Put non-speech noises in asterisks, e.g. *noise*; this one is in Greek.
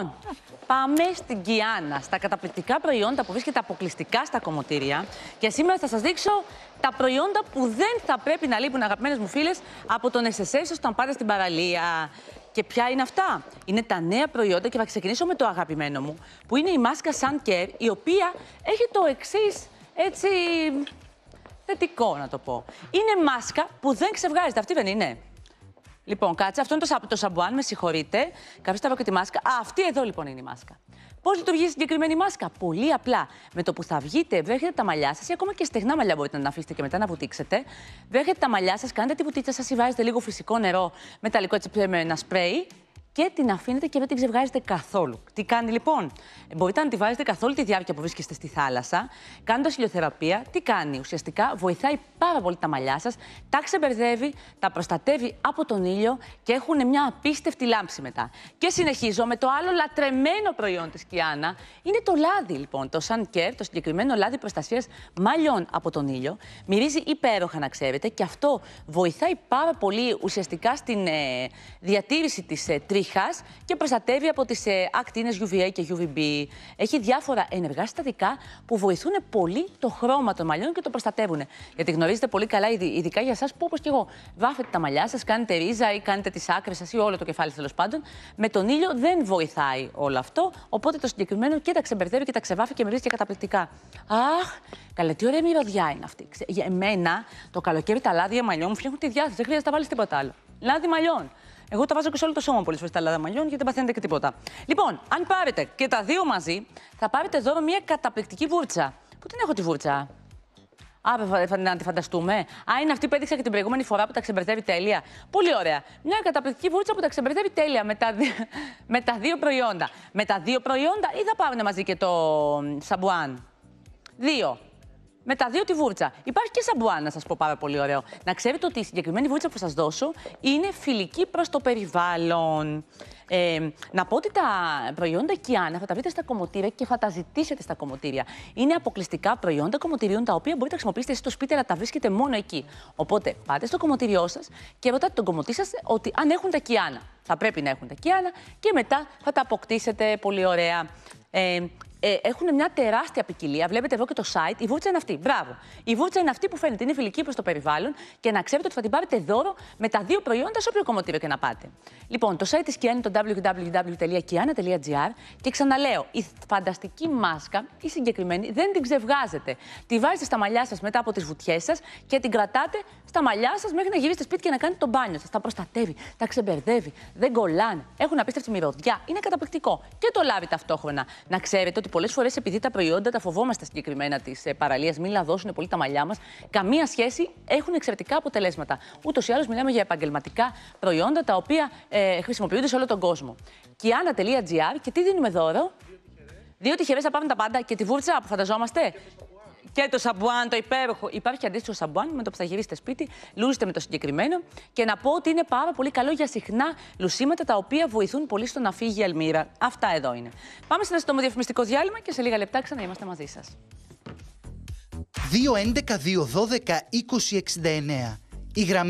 Λοιπόν, πάμε στην Κιάννα, στα καταπληκτικά προϊόντα που βρίσκεται αποκλειστικά στα κομμωτήρια. Και σήμερα θα σας δείξω τα προϊόντα που δεν θα πρέπει να λείπουν, αγαπημένες μου φίλες, από τον SSS όταν πάτε στην παραλία. Και ποια είναι αυτά. Είναι τα νέα προϊόντα και θα ξεκινήσω με το αγαπημένο μου, που είναι η μάσκα Sun Care, η οποία έχει το εξής έτσι θετικό να το πω. Είναι μάσκα που δεν ξεβγάζεται. αυτή δεν είναι. Λοιπόν, κάτσε, αυτό είναι το, σαμπουάν, με συγχωρείτε. Κάποιος και τη μάσκα. Α, αυτή εδώ λοιπόν είναι η μάσκα. Πώς λειτουργεί η συγκεκριμένη μάσκα, Πολύ απλά. Με το που θα βγείτε, βρέχετε τα μαλλιά σας ή ακόμα και στεγνά μαλλιά μπορείτε να αφήσετε και μετά να βουτήξετε. Βρέχετε τα μαλλιά σας, κάνετε τη βουτίτσα σας ή βάζετε λίγο φυσικό νερό μεταλλικό έτσι με ένα σπρέι και την αφήνετε και δεν την ξεβγάζετε καθόλου. Τι κάνει λοιπόν, μπορείτε να τη βάζετε καθόλου τη διάρκεια που βρίσκεστε στη θάλασσα, κάνοντας ηλιοθεραπεία. Τι κάνει, ουσιαστικά βοηθάει πάρα πολύ τα μαλλιά σας, τα ξεμπερδεύει, τα προστατεύει από τον ήλιο και έχουν μια απίστευτη λάμψη μετά. Και συνεχίζω με το άλλο λατρεμένο προϊόν της Κιάννα, είναι το λάδι λοιπόν. Το Sun Care, το συγκεκριμένο λάδι προστασίας μαλλιών από τον ήλιο. Μυρίζει υπέροχα, να ξέρετε, και αυτό βοηθάει πάρα πολύ ουσιαστικά στην ε, διατήρηση της ε, και προστατεύει από τις ε, ακτίνες UVA και UVB. Έχει διάφορα ενεργά συστατικά που βοηθούν πολύ το χρώμα των μαλλιών και το προστατεύουν. Γιατί γνωρίζετε πολύ καλά, ειδικά για εσάς που όπως και εγώ, βάφετε τα μαλλιά σας, κάνετε ρίζα ή κάνετε τις άκρες σας ή όλο το κεφάλι τέλος πάντων. Με τον ήλιο δεν βοηθάει όλο αυτό. Οπότε το συγκεκριμένο και τα ξεμπερδεύει και τα ξεβάφει και μυρίζει και καταπληκτικά. Αχ, καλέ, τι ωραία μυρωδιά είναι αυτή. Για εμένα το καλοκαίρι τα λάδια μαλλιών μου φτιάχνουν τη διάθεση, δεν χρειάζεται να βάλεις τίποτα άλλο. Λάδι μαλλιών. Εγώ τα βάζω και σε όλο το σώμα πολλές φορές τα λαδά μαλλιών γιατί δεν παθαίνετε και τίποτα. Λοιπόν, αν πάρετε και τα δύο μαζί, θα πάρετε εδώ μια καταπληκτική βούρτσα. Πού την έχω τη βούρτσα. Α, να τη φανταστούμε. Α, είναι αυτή που έδειξα και την προηγούμενη φορά που τα ξεμπερδεύει τέλεια. Πολύ ωραία. Μια καταπληκτική βούρτσα που τα ξεμπερδεύει τέλεια με τα, *laughs* με τα δύο προϊόντα. Με τα δύο προϊόντα ή θα πάρουν μαζί και το σαμπουάν. Δύο. Με τα δύο τη βούρτσα. Υπάρχει και σαμπουάν, να σας πω πάρα πολύ ωραίο. Να ξέρετε ότι η συγκεκριμένη βούρτσα που σας δώσω είναι φιλική προς το περιβάλλον. Ε, να πω ότι τα προϊόντα Κιάννα θα τα βρείτε στα κομμωτήρια και θα τα ζητήσετε στα κομμωτήρια. Είναι αποκλειστικά προϊόντα κομμωτηρίων τα οποία μπορείτε να χρησιμοποιήσετε εσείς στο σπίτι, αλλά τα βρίσκετε μόνο εκεί. Οπότε πάτε στο κομμωτήριό σας και ρωτάτε τον κομμωτή σας ότι αν έχουν τα Κιάννα. Θα πρέπει να έχουν τα Κιάννα και μετά θα τα αποκτήσετε πολύ ωραία. Ε, ε, έχουν μια τεράστια ποικιλία. Βλέπετε εδώ και το site. Η βούρτσα είναι αυτή. Μπράβο. Η βούρτσα είναι αυτή που φαίνεται. Είναι φιλική προς το περιβάλλον και να ξέρετε ότι θα την πάρετε δώρο με τα δύο προϊόντα σε όποιο κομμωτήριο και να πάτε. Λοιπόν, το site της Kiana είναι το www.kiana.gr και ξαναλέω, η φανταστική μάσκα, η συγκεκριμένη, δεν την ξεβγάζετε. Τη βάζετε στα μαλλιά σας μετά από τις βουτιές σας και την κρατάτε στα μαλλιά σας μέχρι να γυρίσετε σπίτι και να κάνετε το μπάνιο σας. Τα προστατεύει, τα ξεμπερδεύει, δεν κολλάνε, έχουν απίστευτη μυρωδιά. Είναι καταπληκτικό. Και το λάβει ταυτόχρονα. Να ξέρετε πολλές φορές επειδή τα προϊόντα τα φοβόμαστε συγκεκριμένα τη ε, παραλία, μην λαδώσουν πολύ τα μαλλιά μας, καμία σχέση έχουν εξαιρετικά αποτελέσματα. Ούτως ή άλλως μιλάμε για επαγγελματικά προϊόντα τα οποία ε, χρησιμοποιούνται σε όλο τον κόσμο. Και Κιάνα.gr και τι δίνουμε δώρο. Δύο τυχερές θα πάρουν τα πάντα και τη βούρτσα που φανταζόμαστε και το σαμπουάν, το υπέροχο. Υπάρχει αντίστοιχο σαμπουάν με το που θα γυρίσετε σπίτι, λούζετε με το συγκεκριμένο. Και να πω ότι είναι πάρα πολύ καλό για συχνά λουσίματα τα οποία βοηθούν πολύ στο να φύγει η αλμύρα. Αυτά εδώ είναι. Πάμε σε ένα σύντομο διάλειμμα και σε λίγα λεπτά ξανά είμαστε μαζί σας. 2 11 2 12 20 Η γραμμή